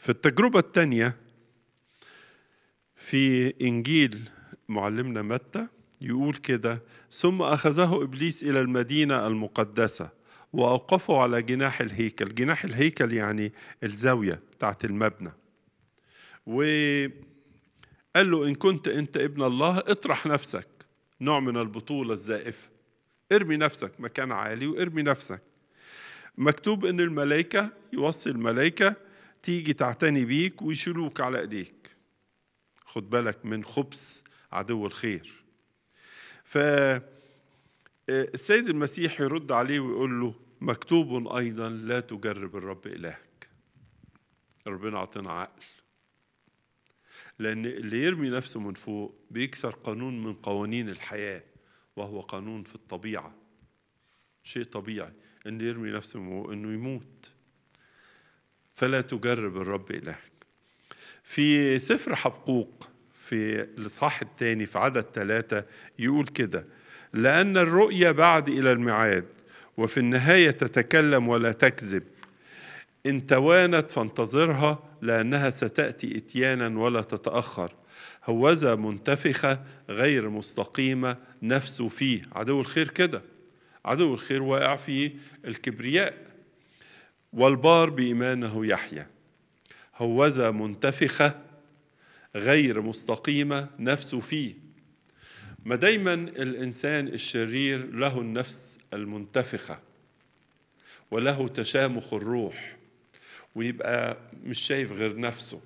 في التجربة الثانية في إنجيل معلمنا متى يقول كده ثم أخذه إبليس إلى المدينة المقدسة وأوقفه على جناح الهيكل جناح الهيكل يعني الزاوية بتاعت المبنى وقال له إن كنت أنت ابن الله اطرح نفسك نوع من البطولة الزائفة ارمي نفسك مكان عالي وارمي نفسك مكتوب ان الملائكة يوصي الملائكة تيجي تعتني بيك ويشيلوك على ايديك خد بالك من خبث عدو الخير ف آه، السيد المسيح يرد عليه ويقول له مكتوب ايضا لا تجرب الرب الهك ربنا اعطينا عقل لان اللي يرمي نفسه من فوق بيكسر قانون من قوانين الحياه وهو قانون في الطبيعه شيء طبيعي ان يرمي نفسه انه يموت فلا تجرب الرب إلهك في سفر حبقوق في الصح الثاني في عدد ثلاثة يقول كده لأن الرؤية بعد إلى الميعاد وفي النهاية تتكلم ولا تكذب إن توانت فانتظرها لأنها ستأتي إتيانا ولا تتأخر هوذا منتفخة غير مستقيمة نفسه فيه عدو الخير كده عدو الخير واقع في الكبرياء والبار بإيمانه يحيى هوذا منتفخة غير مستقيمة نفسه فيه ما دايما الإنسان الشرير له النفس المنتفخة وله تشامخ الروح ويبقى مش شايف غير نفسه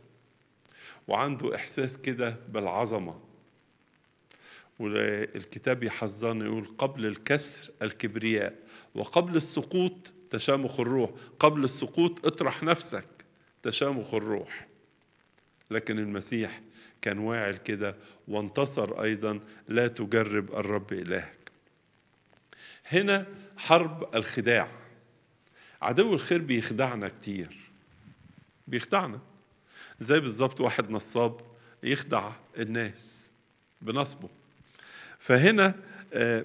وعنده إحساس كده بالعظمة والكتاب يحذرنا يقول قبل الكسر الكبرياء وقبل السقوط تشامخ الروح قبل السقوط اطرح نفسك تشامخ الروح لكن المسيح كان واعي كده وانتصر ايضا لا تجرب الرب الهك هنا حرب الخداع عدو الخير بيخدعنا كتير بيخدعنا زي بالظبط واحد نصاب يخدع الناس بنصبه فهنا آه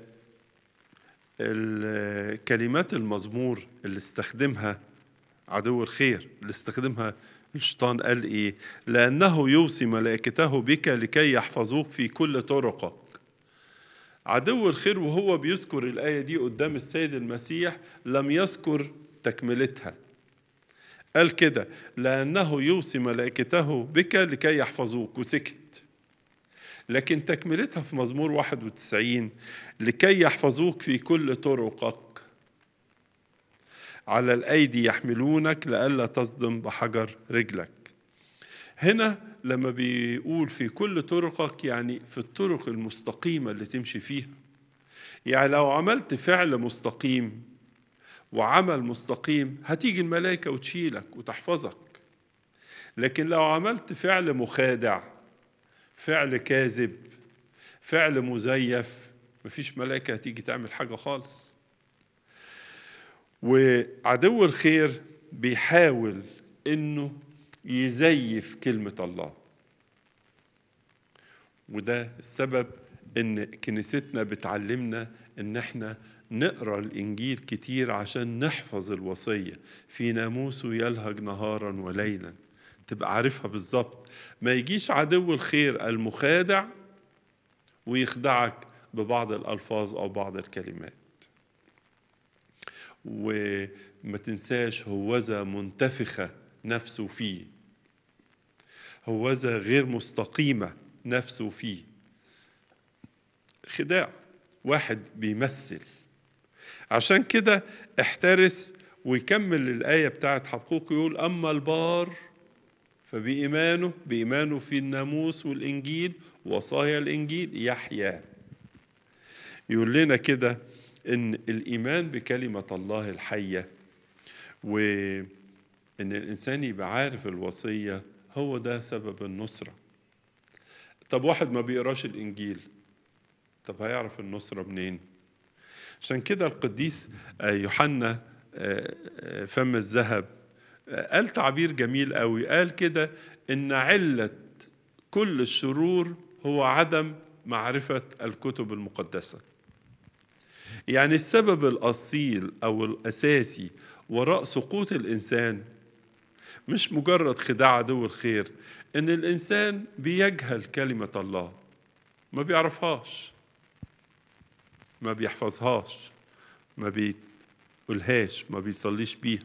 الكلمات المزمور اللي استخدمها عدو الخير اللي استخدمها الشيطان قال ايه لانه يوصي ملائكته بك لكي يحفظوك في كل طرقك عدو الخير وهو بيذكر الايه دي قدام السيد المسيح لم يذكر تكملتها قال كده لانه يوصي ملائكته بك لكي يحفظوك وسكت لكن تكملتها في مزمور 91 لكي يحفظوك في كل طرقك على الأيدي يحملونك لئلا تصدم بحجر رجلك هنا لما بيقول في كل طرقك يعني في الطرق المستقيمة اللي تمشي فيها يعني لو عملت فعل مستقيم وعمل مستقيم هتيجي الملائكة وتشيلك وتحفظك لكن لو عملت فعل مخادع فعل كاذب فعل مزيف مفيش ملائكة هتيجي تعمل حاجة خالص وعدو الخير بيحاول انه يزيف كلمة الله وده السبب ان كنيستنا بتعلمنا ان احنا نقرا الانجيل كتير عشان نحفظ الوصيه في ناموسه يلهج نهارا وليلا تبقى عارفها بالظبط ما يجيش عدو الخير المخادع ويخدعك ببعض الألفاظ أو بعض الكلمات وما تنساش هوذا منتفخة نفسه فيه هوذا غير مستقيمة نفسه فيه خداع واحد بيمثل عشان كده احترس ويكمل الآية بتاعت حقوق يقول أما البار فبإيمانه بإيمانه في الناموس والإنجيل وصايا الإنجيل يحيا يقول لنا كده إن الإيمان بكلمة الله الحية وإن الإنسان يبقى عارف الوصية هو ده سبب النصرة طب واحد ما بيقراش الإنجيل طب هيعرف النصرة منين عشان كده القديس يوحنا آه، آه، فم الذهب قال تعبير جميل قوي قال كده ان عله كل الشرور هو عدم معرفه الكتب المقدسه يعني السبب الاصيل او الاساسي وراء سقوط الانسان مش مجرد خداع عدو الخير ان الانسان بيجهل كلمه الله ما بيعرفهاش ما بيحفظهاش ما بيقولهاش ما بيصليش بيها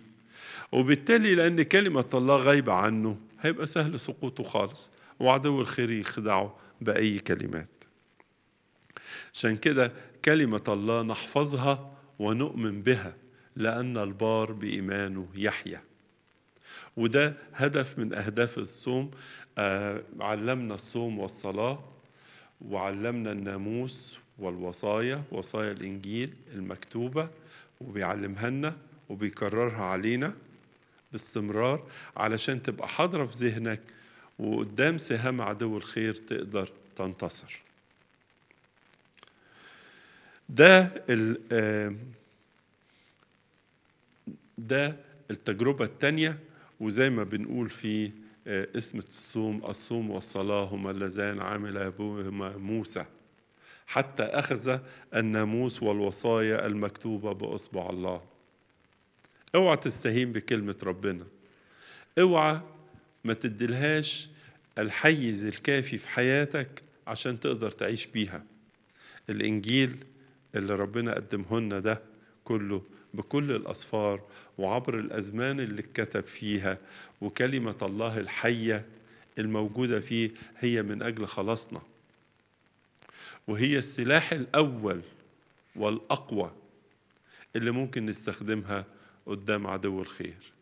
وبالتالي لأن كلمة الله غايبة عنه هيبقى سهل سقوطه خالص وعدو الخير يخدعه بأي كلمات عشان كده كلمة الله نحفظها ونؤمن بها لأن البار بإيمانه يحيا وده هدف من أهداف الصوم آه علمنا الصوم والصلاة وعلمنا الناموس والوصايا وصايا الإنجيل المكتوبة وبيعلمها لنا وبيكررها علينا باستمرار علشان تبقى حاضرة في ذهنك وقدام سهام عدو الخير تقدر تنتصر ده آه، ده التجربة الثانية وزي ما بنقول في آه، اسمة الصوم الصوم والصلاة هما اللذان عمل بهما موسى حتى أخذ الناموس والوصايا المكتوبة بأصبع الله اوعى تستهين بكلمة ربنا اوعى ما تديلهاش الحيز الكافي في حياتك عشان تقدر تعيش بيها الإنجيل اللي ربنا قدمه لنا ده كله بكل الأسفار وعبر الأزمان اللي اتكتب فيها وكلمة الله الحية الموجودة فيه هي من أجل خلاصنا وهي السلاح الأول والأقوى اللي ممكن نستخدمها قدام عدو الخير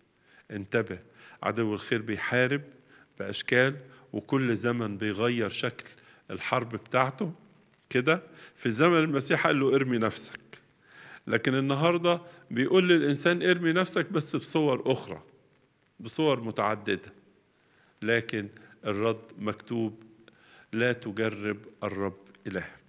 انتبه عدو الخير بيحارب بأشكال وكل زمن بيغير شكل الحرب بتاعته كده في زمن المسيح قال له ارمي نفسك لكن النهاردة بيقول للإنسان ارمي نفسك بس بصور أخرى بصور متعددة لكن الرد مكتوب لا تجرب الرب إلهك